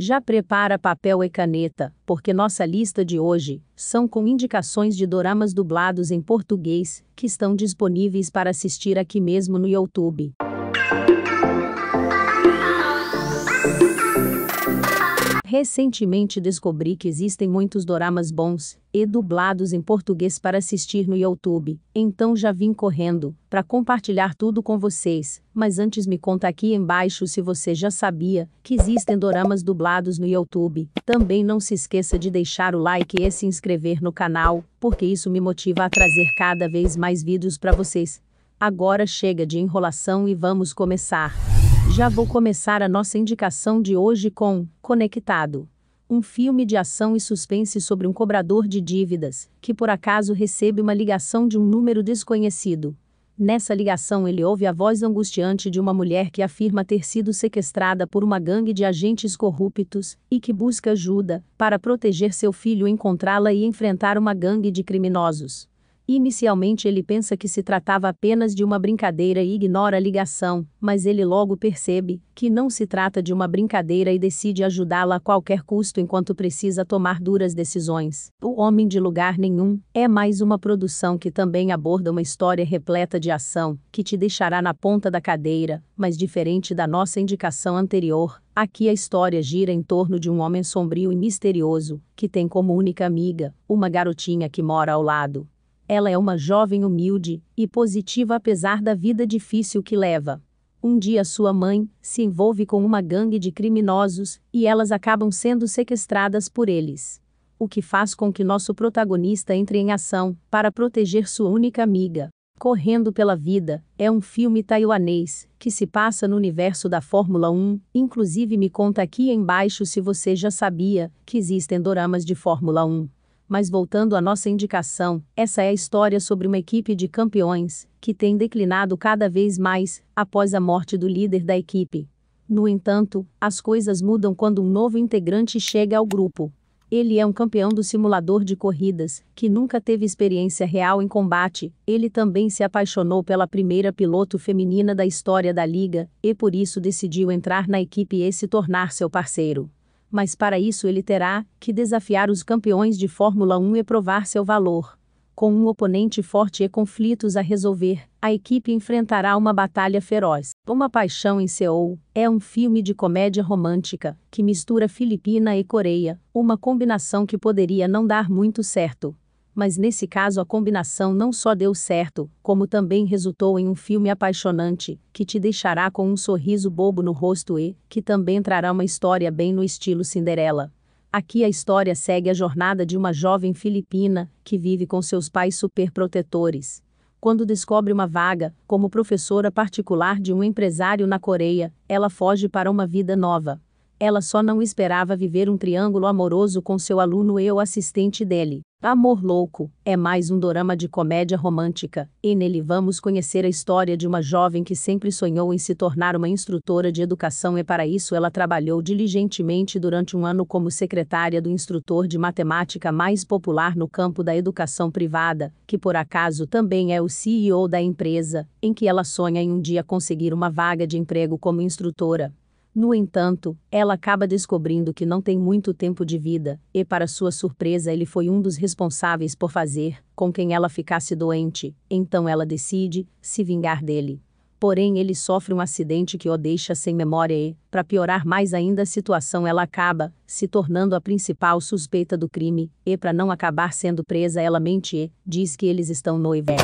Já prepara papel e caneta, porque nossa lista de hoje são com indicações de doramas dublados em português que estão disponíveis para assistir aqui mesmo no YouTube. Recentemente descobri que existem muitos doramas bons e dublados em português para assistir no YouTube, então já vim correndo para compartilhar tudo com vocês. Mas antes me conta aqui embaixo se você já sabia que existem doramas dublados no YouTube. Também não se esqueça de deixar o like e se inscrever no canal, porque isso me motiva a trazer cada vez mais vídeos para vocês. Agora chega de enrolação e vamos começar. Já vou começar a nossa indicação de hoje com Conectado. Um filme de ação e suspense sobre um cobrador de dívidas, que por acaso recebe uma ligação de um número desconhecido. Nessa ligação, ele ouve a voz angustiante de uma mulher que afirma ter sido sequestrada por uma gangue de agentes corruptos e que busca ajuda para proteger seu filho, encontrá-la e enfrentar uma gangue de criminosos. Inicialmente ele pensa que se tratava apenas de uma brincadeira e ignora a ligação, mas ele logo percebe que não se trata de uma brincadeira e decide ajudá-la a qualquer custo enquanto precisa tomar duras decisões. O Homem de Lugar Nenhum é mais uma produção que também aborda uma história repleta de ação, que te deixará na ponta da cadeira, mas diferente da nossa indicação anterior, Aqui a história gira em torno de um homem sombrio e misterioso, que tem como única amiga uma garotinha que mora ao lado. Ela é uma jovem humilde e positiva apesar da vida difícil que leva. Um dia sua mãe se envolve com uma gangue de criminosos e elas acabam sendo sequestradas por eles. O que faz com que nosso protagonista entre em ação para proteger sua única amiga. Correndo pela Vida é um filme taiwanês que se passa no universo da Fórmula 1. Inclusive, me conta aqui embaixo se você já sabia que existem doramas de Fórmula 1. Mas voltando à nossa indicação, essa é a história sobre uma equipe de campeões, que tem declinado cada vez mais, após a morte do líder da equipe. No entanto, as coisas mudam quando um novo integrante chega ao grupo. Ele é um campeão do simulador de corridas, que nunca teve experiência real em combate. Ele também se apaixonou pela primeira piloto feminina da história da liga, e por isso decidiu entrar na equipe e se tornar seu parceiro. Mas para isso ele terá que desafiar os campeões de Fórmula 1 e provar seu valor. Com um oponente forte e conflitos a resolver, a equipe enfrentará uma batalha feroz. Uma Paixão em Seoul é um filme de comédia romântica que mistura Filipina e Coreia, uma combinação que poderia não dar muito certo mas nesse caso a combinação não só deu certo, como também resultou em um filme apaixonante, que te deixará com um sorriso bobo no rosto e que também trará uma história bem no estilo Cinderela. Aqui a história segue a jornada de uma jovem filipina que vive com seus pais superprotetores. Quando descobre uma vaga como professora particular de um empresário na Coreia, ela foge para uma vida nova. Ela só não esperava viver um triângulo amoroso com seu aluno e o assistente dele. Amor Louco é mais um dorama de comédia romântica, e nele vamos conhecer a história de uma jovem que sempre sonhou em se tornar uma instrutora de educação e para isso ela trabalhou diligentemente durante um ano como secretária do instrutor de matemática mais popular no campo da educação privada, que por acaso também é o CEO da empresa, em que ela sonha em um dia conseguir uma vaga de emprego como instrutora. No entanto, ela acaba descobrindo que não tem muito tempo de vida, e para sua surpresa ele foi um dos responsáveis por fazer com quem ela ficasse doente, então ela decide se vingar dele. Porém, ele sofre um acidente que o deixa sem memória e, para piorar mais ainda a situação, ela acaba se tornando a principal suspeita do crime, e para não acabar sendo presa, ela mente e diz que eles estão noivos.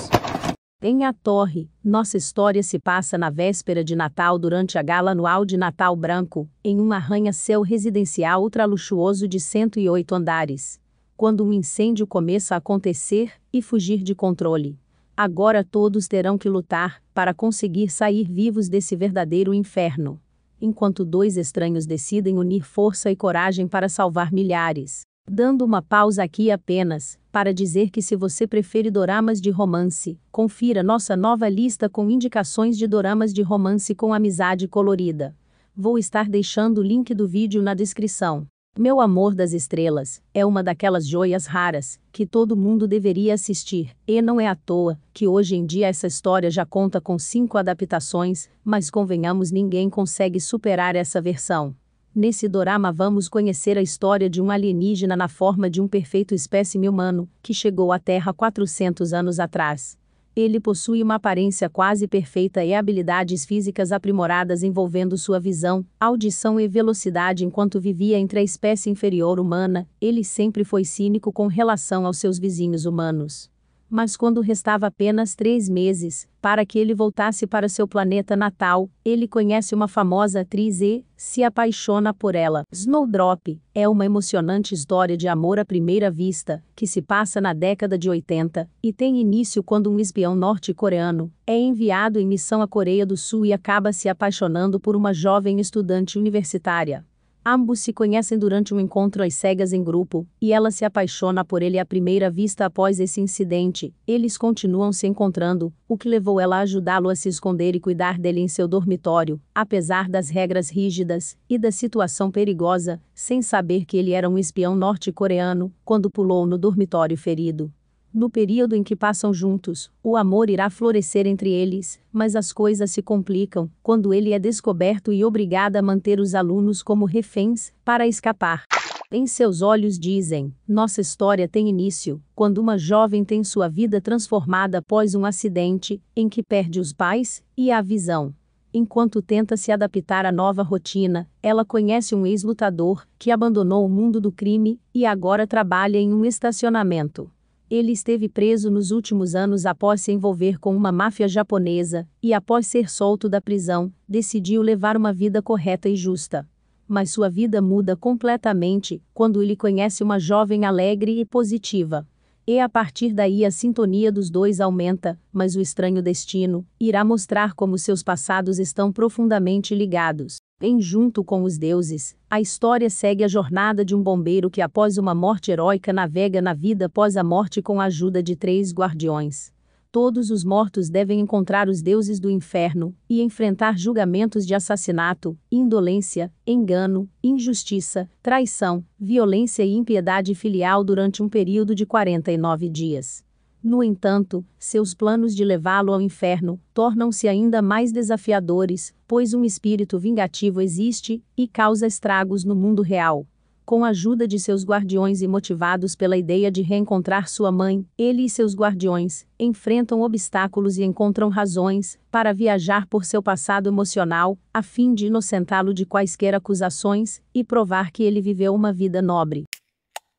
Em A Torre, nossa história se passa na véspera de Natal durante a gala anual de Natal Branco, em um arranha-céu residencial ultraluxuoso de 108 andares. Quando um incêndio começa a acontecer e fugir de controle. Agora todos terão que lutar para conseguir sair vivos desse verdadeiro inferno. Enquanto dois estranhos decidem unir força e coragem para salvar milhares. Dando uma pausa aqui apenas, para dizer que se você prefere doramas de romance, confira nossa nova lista com indicações de doramas de romance com amizade colorida. Vou estar deixando o link do vídeo na descrição. Meu Amor das Estrelas é uma daquelas joias raras que todo mundo deveria assistir, e não é à toa que hoje em dia essa história já conta com cinco adaptações, mas convenhamos ninguém consegue superar essa versão. Nesse dorama vamos conhecer a história de um alienígena na forma de um perfeito espécime humano, que chegou à Terra 400 anos atrás. Ele possui uma aparência quase perfeita e habilidades físicas aprimoradas envolvendo sua visão, audição e velocidade enquanto vivia entre a espécie inferior humana, ele sempre foi cínico com relação aos seus vizinhos humanos. Mas quando restava apenas três meses, para que ele voltasse para seu planeta natal, ele conhece uma famosa atriz e se apaixona por ela. Snowdrop é uma emocionante história de amor à primeira vista, que se passa na década de 80 e tem início quando um espião norte-coreano é enviado em missão à Coreia do Sul e acaba se apaixonando por uma jovem estudante universitária. Ambos se conhecem durante um encontro às cegas em grupo, e ela se apaixona por ele à primeira vista após esse incidente. Eles continuam se encontrando, o que levou ela a ajudá-lo a se esconder e cuidar dele em seu dormitório, apesar das regras rígidas e da situação perigosa, sem saber que ele era um espião norte-coreano, quando pulou no dormitório ferido. No período em que passam juntos, o amor irá florescer entre eles, mas as coisas se complicam quando ele é descoberto e obrigado a manter os alunos como reféns para escapar. Em seus olhos dizem: Nossa história tem início, quando uma jovem tem sua vida transformada após um acidente, em que perde os pais e a visão. Enquanto tenta se adaptar à nova rotina, ela conhece um ex-lutador que abandonou o mundo do crime e agora trabalha em um estacionamento. Ele esteve preso nos últimos anos após se envolver com uma máfia japonesa, e após ser solto da prisão, decidiu levar uma vida correta e justa. Mas sua vida muda completamente quando ele conhece uma jovem alegre e positiva. E a partir daí a sintonia dos dois aumenta, mas o estranho destino irá mostrar como seus passados estão profundamente ligados. Em Junto com os Deuses, a história segue a jornada de um bombeiro que, após uma morte heróica, navega na vida após a morte com a ajuda de três guardiões todos os mortos devem encontrar os deuses do inferno e enfrentar julgamentos de assassinato, indolência, engano, injustiça, traição, violência e impiedade filial durante um período de 49 dias. No entanto, seus planos de levá-lo ao inferno tornam-se ainda mais desafiadores, pois um espírito vingativo existe e causa estragos no mundo real. Com a ajuda de seus guardiões e motivados pela ideia de reencontrar sua mãe, ele e seus guardiões enfrentam obstáculos e encontram razões para viajar por seu passado emocional, a fim de inocentá-lo de quaisquer acusações e provar que ele viveu uma vida nobre.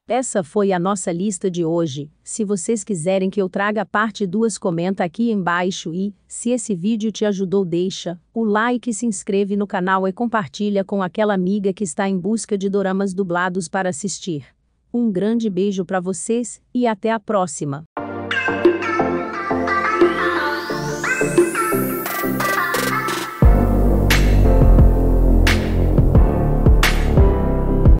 Essa foi a nossa lista de hoje. Se vocês quiserem que eu traga parte 2, comenta aqui embaixo e, se esse vídeo te ajudou, deixa o like, se inscreve no canal e compartilha com aquela amiga que está em busca de doramas dublados para assistir. Um grande beijo para vocês e até a próxima.